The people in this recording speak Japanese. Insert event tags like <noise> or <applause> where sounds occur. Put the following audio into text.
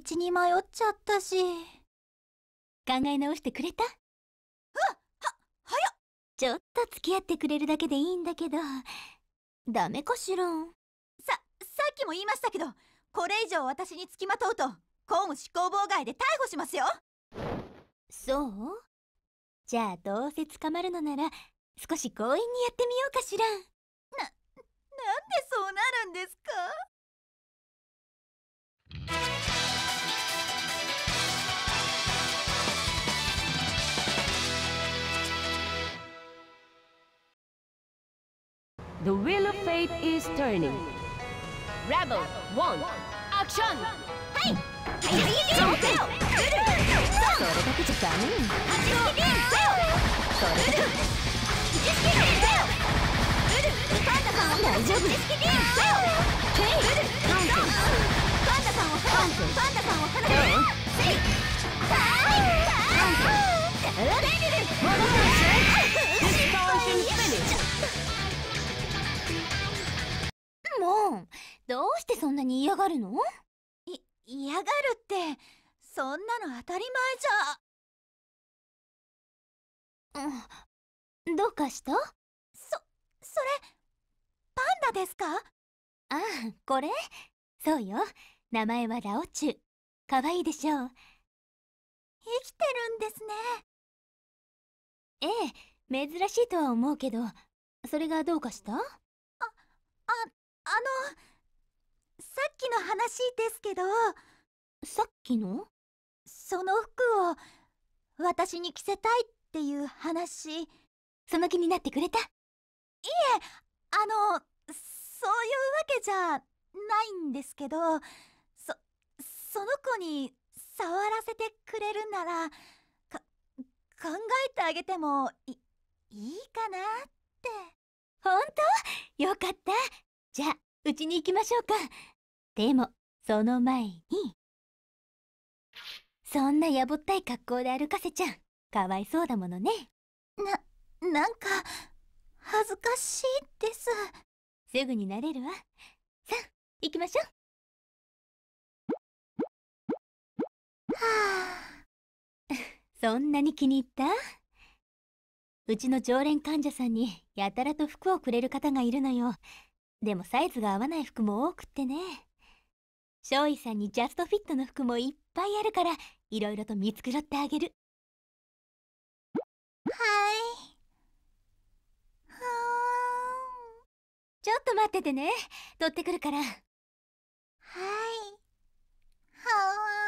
道に迷っちゃったし考え直してくれたうんは早っちょっと付き合ってくれるだけでいいんだけどダメかしらささっきも言いましたけどこれ以上私に付きまとうと公務執行妨害で逮捕しますよそうじゃあどうせ捕まるのなら少し強引にやってみようかしらななんでそうなるんですか The wheel of fate is turning. Rebel, one, action! Hey! Hey! そんなに嫌がるのい嫌がるってそんなの当たり前じゃうんどうかしたそそれパンダですかああこれそうよ名前はラオチュかわいいでしょう生きてるんですねええ珍しいとは思うけどそれがどうかしたあああのさっきの話ですけどさっきのその服を私に着せたいっていう話その気になってくれたいえあのそういうわけじゃないんですけどそその子に触らせてくれるならか考えてあげてもいいかなって本当よかったじゃあうちに行きましょうかでもその前にそんなやぼったい格好で歩かせちゃんかわいそうだものねななんか恥ずかしいですすぐになれるわさあ行きましょうはあ <laughs> そんなに気に入ったうちの常連患者さんにやたらと服をくれる方がいるのよでもサイズが合わない服も多くってね少尉さんにジャストフィットの服もいっぱいあるからいろいろと見繕ってあげるはいちょっと待っててね取ってくるからはいはあ